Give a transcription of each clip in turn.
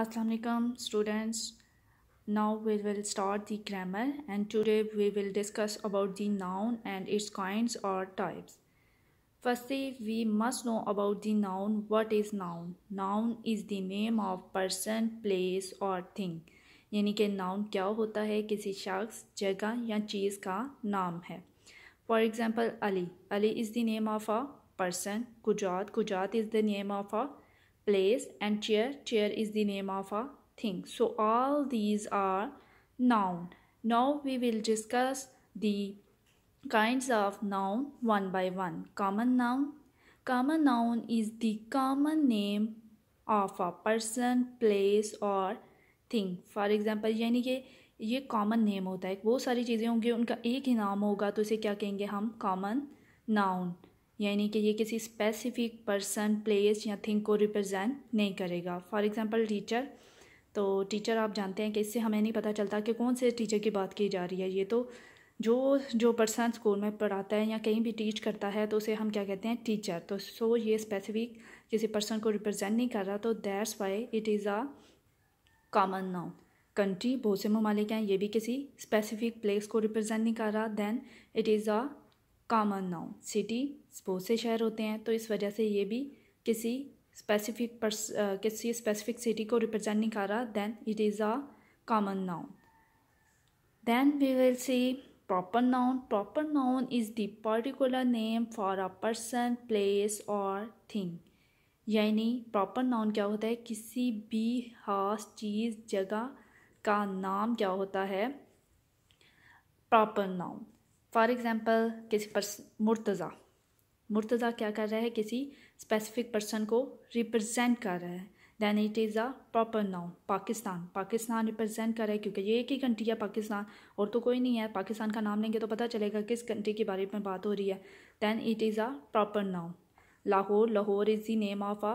Assalamu alaikum students now we will start the grammar and today we will discuss about the noun and its kinds or types firstly we must know about the noun what is noun noun is the name of person place or thing यानी कि noun क्या होता है किसी शख्स जगह या चीज़ का नाम है for example Ali Ali is the name of a person कुजात कुजात is the name of a place and chair chair is the name of a thing so all these are noun now we will discuss the kinds of noun one by one common noun common noun is the common name of a person place or thing for example yani ke ये common name होता है बहुत सारी चीज़ें होंगी उनका एक ही नाम होगा तो इसे क्या कहेंगे हम कॉमन नाउन यानी कि ये किसी स्पेसिफिक पर्सन प्लेस या थिंग को रिप्रेजेंट नहीं करेगा फॉर एग्ज़ाम्पल टीचर तो टीचर आप जानते हैं कि इससे हमें नहीं पता चलता कि कौन से टीचर की बात की जा रही है ये तो जो जो पर्सन स्कूल में पढ़ाता है या कहीं भी टीच करता है तो उसे हम क्या कहते हैं टीचर तो सो ये स्पेसिफिक किसी पर्सन को रिप्रजेंट नहीं कर रहा तो that's why it is a common noun country बहुत से ममालिक हैं ये भी किसी स्पेसिफिक प्लेस को रिप्रेजेंट नहीं कर रहा then it is a common noun city बहुत से शहर होते हैं तो इस वजह से ये भी किसी स्पेसिफिक पर्स किसी स्पेसिफिक सिटी को रिप्रेजेंट नहीं कर रहा then it is a common noun then we will see proper noun proper noun is the particular name for a person place or thing यानी प्रॉपर नाउन क्या होता है किसी भी खास चीज़ जगह का नाम क्या होता है प्रॉपर नाउन फॉर एग्ज़ाम्पल किसी पर्स मुर्तज़ा मुर्तज़ा क्या कर रहा है किसी स्पेसिफिक पर्सन को रिप्रजेंट कर रहा है then it is a proper noun Pakistan Pakistan represent कर रहा है क्योंकि ये एक ही कंट्री है पाकिस्तान और तो कोई नहीं है पाकिस्तान का नाम लेंगे तो पता चलेगा किस कंट्री के बारे में बात हो रही है then it is a proper noun Lahore Lahore is the name of a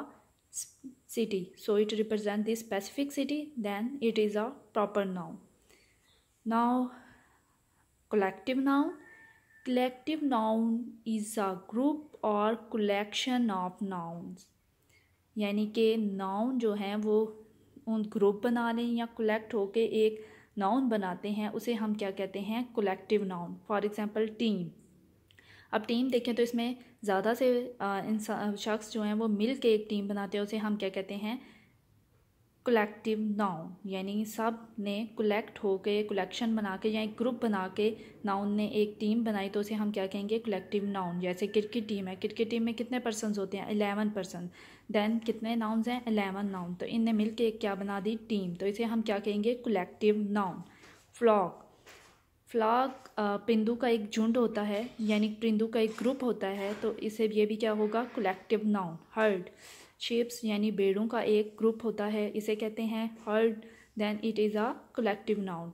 city so it represent this specific city then it is a proper noun now collective noun collective noun is a group or collection of nouns यानी कि noun जो हैं वो उन group बना लें या collect होके एक नाउन बनाते हैं उसे हम क्या कहते हैं collective noun for example team अब टीम देखें तो इसमें ज़्यादा से इंसान शख्स जो हैं वो मिल के एक टीम बनाते हैं उसे हम क्या कहते हैं कलेक्टिव नाउन यानी सब ने कलेक्ट हो के कलेक्शन बना के या एक ग्रुप बना के नाउन ने एक टीम बनाई तो उसे हम क्या कहेंगे कलेक्टिव नाउन जैसे क्रिकेट टीम है क्रिकेट टीम में कितने पर्सन होते हैं एलेवन पर्सन देन कितने नाउन्स हैं एलेवन नाउन तो इनने मिल के क्या बना दी टीम तो इसे हम क्या कहेंगे कलेक्टिव नाउन फ्लॉक फ्लाक पिंदु का एक झुंड होता है यानी पिंदु का एक ग्रुप होता है तो इसे ये भी क्या होगा कलेक्टिव नाउन हर्ड शेप्स यानी बेड़ों का एक ग्रुप होता है इसे कहते हैं herd then it is a collective noun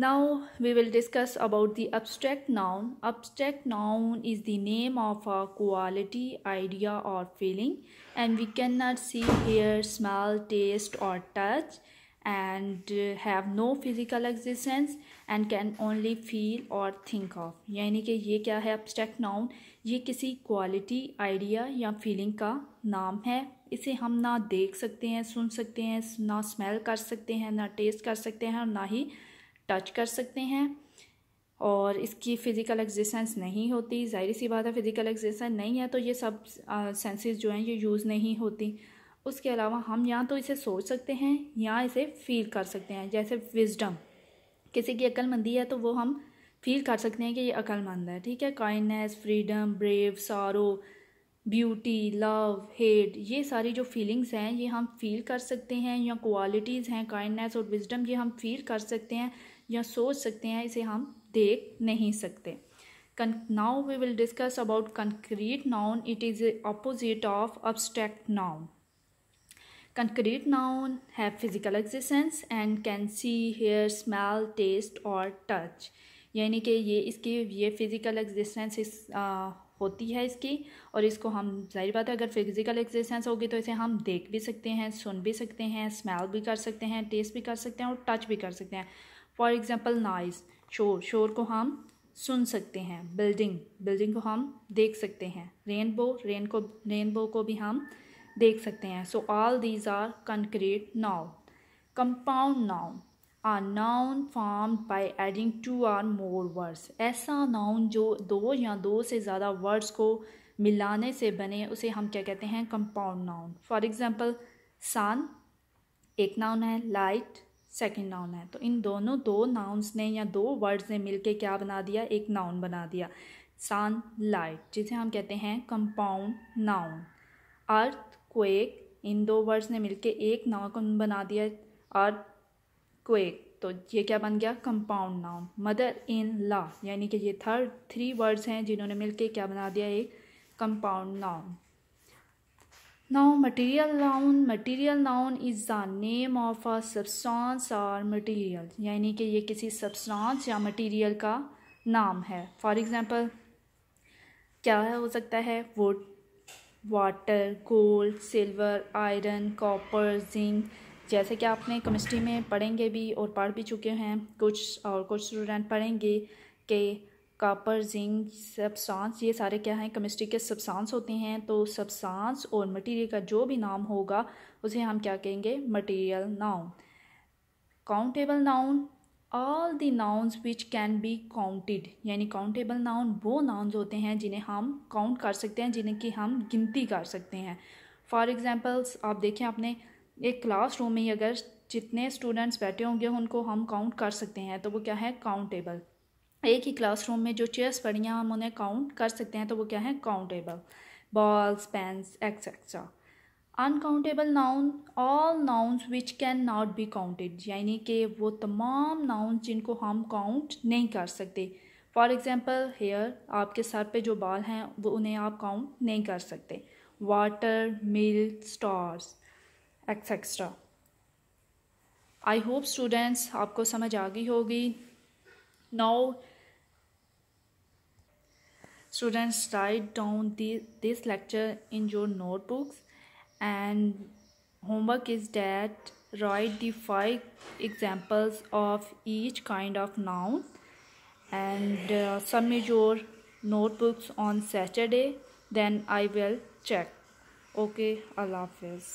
now we will discuss about the abstract noun abstract noun is the name of a quality idea or feeling and we can not see hear smell taste or touch and have no physical existence and can only feel or think of यानी कि ये क्या है abstract noun ये किसी quality idea या feeling का नाम है इसे हम ना देख सकते हैं सुन सकते हैं ना स्मेल कर सकते हैं ना टेस्ट कर सकते हैं और ना ही टच कर सकते हैं और इसकी फ़िज़िकल एग्जिस्टेंस नहीं होती ज़ाहिर सी बात है फ़िज़िकल एग्जिस्टेंस नहीं है तो ये सब सेंसेस uh, जो हैं ये यूज़ नहीं होती उसके अलावा हम या तो इसे सोच सकते हैं या इसे फील कर सकते हैं जैसे विजडम किसी की अक्लमंदी है तो वो हम फील कर सकते हैं कि ये अक्लमंद है ठीक है kindness freedom brave sorrow beauty love hate ये सारी जो फीलिंग्स हैं ये हम फील कर सकते हैं या क्वालिटीज़ हैं काइंडनेस और विजडम ये हम फील कर सकते हैं या सोच सकते हैं इसे हम देख नहीं सकते now we will discuss about concrete noun it is opposite of abstract noun Concrete noun have physical existence and can see, hear, smell, taste और touch यानी कि ये इसकी ये फिज़िकल एग्जिस्टेंस इस आ, होती है इसकी और इसको हम जाहिर बात है अगर फिज़िकल एग्जिस्टेंस होगी तो इसे हम देख भी सकते हैं सुन भी सकते हैं स्मेल भी कर सकते हैं टेस्ट भी कर सकते हैं और टच भी कर सकते हैं फॉर एग्ज़ाम्पल नॉइज़ शोर शोर को हम सुन सकते हैं बिल्डिंग बिल्डिंग को हम देख सकते हैं रेनबो रेन को रेनबो को भी हम देख सकते हैं so all these are concrete now compound noun are noun form by adding two or more words ऐसा नाउन जो दो या दो से ज़्यादा वर्ड्स को मिलाने से बने उसे हम क्या कहते हैं compound noun for example sun एक नाउन है लाइट सेकेंड नाउन है तो इन दोनों दो नाउन्स ने या दो वर्ड्स ने मिलके क्या बना दिया एक नाउन बना दिया सन लाइट जिसे हम कहते हैं कंपाउंड नाउन अर्थ क्वेक इन दो वर्ड्स ने मिलके एक नाउन बना दिया अर्थ क्वेक तो ये क्या बन गया compound noun mother in law यानी कि ये थर्ड थ्री वर्ड्स हैं जिन्होंने मिलके क्या बना दिया एक compound noun now material noun material noun is the name of a substance or material यानी कि ये किसी सब्सटेंस या मटेरियल का नाम है फॉर एग्ज़ाम्पल क्या हो सकता है wood water gold silver iron copper zinc जैसे कि आपने केमिस्ट्री में पढ़ेंगे भी और पढ़ भी चुके हैं कुछ और कुछ स्टूडेंट पढ़ेंगे कि कापर जिंक सबसांस ये सारे क्या हैं केमिस्ट्री के सबसांस होते हैं तो सबसांस और मटेरियल का जो भी नाम होगा उसे हम क्या कहेंगे material noun countable noun all the nouns which can be counted यानी काउंटेबल नाउन वो नाउन्स होते हैं जिन्हें हम काउंट कर सकते हैं जिन्हें कि हम गिनती कर सकते हैं फॉर एग्ज़ाम्पल्स आप देखें आपने एक क्लास रूम में अगर जितने स्टूडेंट्स बैठे होंगे उनको हम काउंट कर सकते हैं तो वो क्या है काउंटेबल एक ही क्लासरूम में जो चेयर्स पड़ी हैं हम उन्हें काउंट कर सकते हैं तो वो क्या है countable balls pens etcetera uncountable noun all nouns which can not be counted यानी कि वो तमाम नाउन्स जिनको हम काउंट नहीं कर सकते फॉर एग्ज़ाम्पल हेयर आपके सर पे जो बाल हैं वो उन्हें आप काउंट नहीं कर सकते water milk stars etcetera I hope students आपको समझ आ गई होगी now students write down this lecture in your notebooks and homework is that write the five examples of each kind of noun and uh, submit your notebooks on Saturday then I will check okay Allah Hafiz